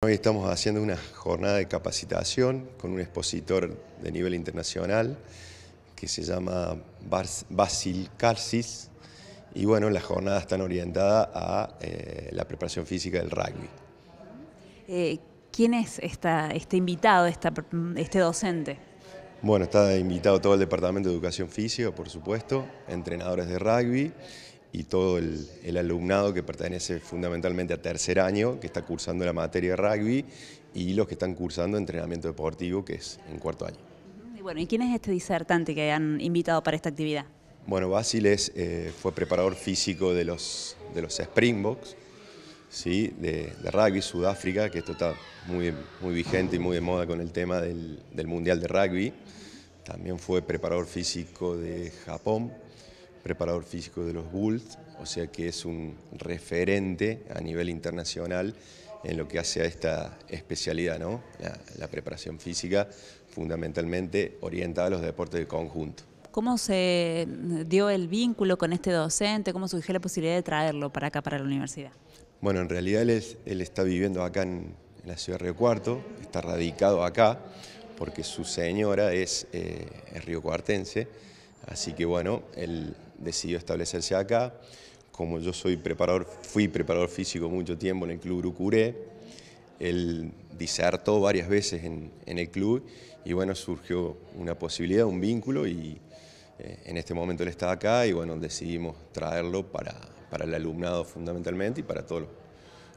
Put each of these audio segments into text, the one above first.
Hoy estamos haciendo una jornada de capacitación con un expositor de nivel internacional que se llama Basil Karsis y bueno, las jornadas están orientadas a eh, la preparación física del rugby. Eh, ¿Quién es este invitado, este docente? Bueno, está invitado todo el Departamento de Educación Física, por supuesto, entrenadores de rugby y todo el, alumnado que pertenece fundamentalmente a tercer año, que está cursando la materia de rugby, y los que están cursando entrenamiento deportivo, que es en cuarto año. Y bueno, ¿y quién es este disertante que han invitado para esta actividad? Bueno, Basil eh, fue preparador físico de los, de los Springboks, ¿sí? de, rugby Sudáfrica, que esto está muy, muy vigente y muy de moda con el tema del, del Mundial de Rugby. También fue preparador físico de Japón, preparador físico de los Bulls, o sea que es un referente a nivel internacional en lo que hace a esta especialidad, ¿no? la, preparación física fundamentalmente orientada a los deportes de conjunto. ¿Cómo se dio el vínculo con este docente? ¿Cómo surgió la posibilidad de traerlo para acá, para la universidad? Bueno, en realidad él, está viviendo acá en, la ciudad de Río Cuarto, está radicado acá, porque su señora es, río eh, es así que bueno, él decidió establecerse acá. Como yo soy preparador, fui preparador físico mucho tiempo en el club Urucuré, él disertó varias veces en, el club y bueno, surgió una posibilidad, un vínculo y eh, en este momento él está acá y bueno, decidimos traerlo para, el alumnado fundamentalmente y para todos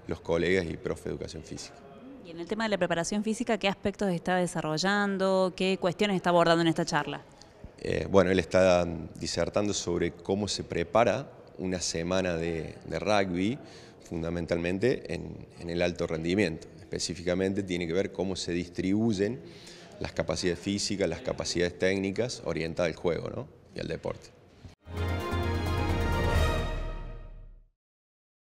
los, colegas y profe de educación física. Y en el tema de la preparación física, ¿qué aspectos está desarrollando? ¿Qué cuestiones está abordando en esta charla? Eh, bueno, él está disertando sobre cómo se prepara una semana de, rugby, fundamentalmente en, el alto rendimiento. Específicamente tiene que ver cómo se distribuyen las capacidades físicas, las capacidades técnicas orientadas al juego ¿no? y al deporte.